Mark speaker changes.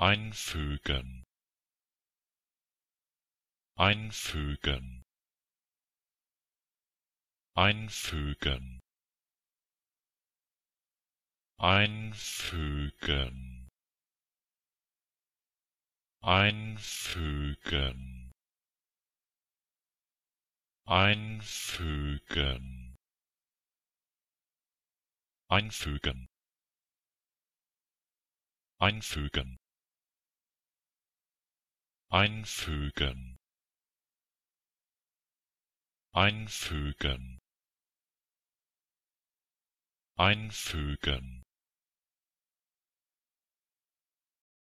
Speaker 1: einfügen einfügen einfügen einfügen einfügen einfügen einfügen einfügen einfügen einfügen einfügen